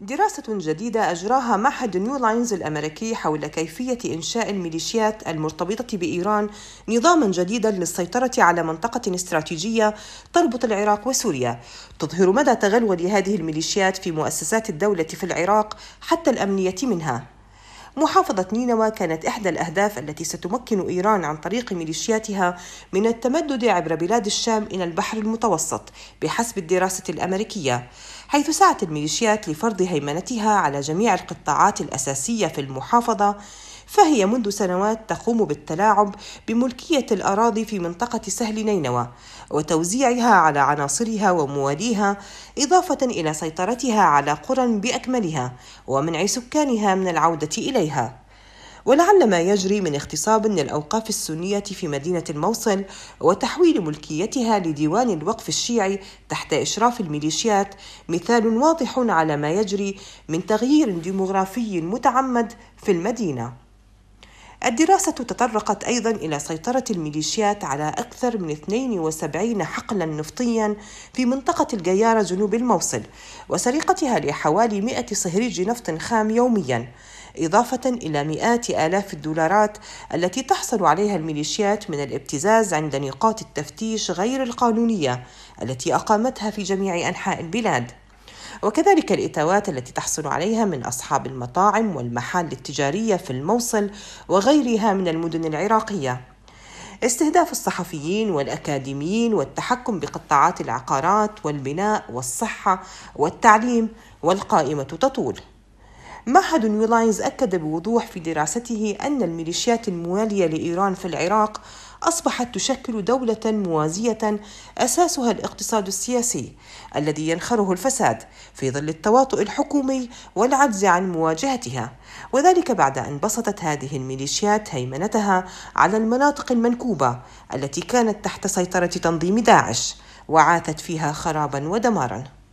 دراسة جديدة أجراها معهد نيو لاينز الأمريكي حول كيفية إنشاء الميليشيات المرتبطة بإيران نظاما جديدا للسيطرة على منطقة استراتيجية تربط العراق وسوريا تظهر مدى تغلول هذه الميليشيات في مؤسسات الدولة في العراق حتى الأمنية منها محافظة نينوى كانت إحدى الأهداف التي ستمكن إيران عن طريق ميليشياتها من التمدد عبر بلاد الشام إلى البحر المتوسط بحسب الدراسة الأمريكية حيث سعت الميليشيات لفرض هيمنتها على جميع القطاعات الأساسية في المحافظة فهي منذ سنوات تقوم بالتلاعب بملكية الأراضي في منطقة سهل نينوى وتوزيعها على عناصرها ومواليها إضافة إلى سيطرتها على قرى بأكملها ومنع سكانها من العودة إليها ولعل ما يجري من اغتصاب للأوقاف السنية في مدينة الموصل وتحويل ملكيتها لديوان الوقف الشيعي تحت إشراف الميليشيات مثال واضح على ما يجري من تغيير ديموغرافي متعمد في المدينة الدراسة تطرقت أيضا إلى سيطرة الميليشيات على أكثر من 72 حقلا نفطيا في منطقة الجيارة جنوب الموصل وسرقتها لحوالي 100 صهريج نفط خام يوميا إضافة إلى مئات آلاف الدولارات التي تحصل عليها الميليشيات من الابتزاز عند نقاط التفتيش غير القانونية التي أقامتها في جميع أنحاء البلاد وكذلك الإتاوات التي تحصل عليها من أصحاب المطاعم والمحال التجارية في الموصل وغيرها من المدن العراقية استهداف الصحفيين والأكاديميين والتحكم بقطاعات العقارات والبناء والصحة والتعليم والقائمة تطول معهد نيولاينز أكد بوضوح في دراسته أن الميليشيات الموالية لإيران في العراق أصبحت تشكل دولة موازية أساسها الاقتصاد السياسي الذي ينخره الفساد في ظل التواطؤ الحكومي والعجز عن مواجهتها وذلك بعد أن بسطت هذه الميليشيات هيمنتها على المناطق المنكوبة التي كانت تحت سيطرة تنظيم داعش وعاثت فيها خرابا ودمارا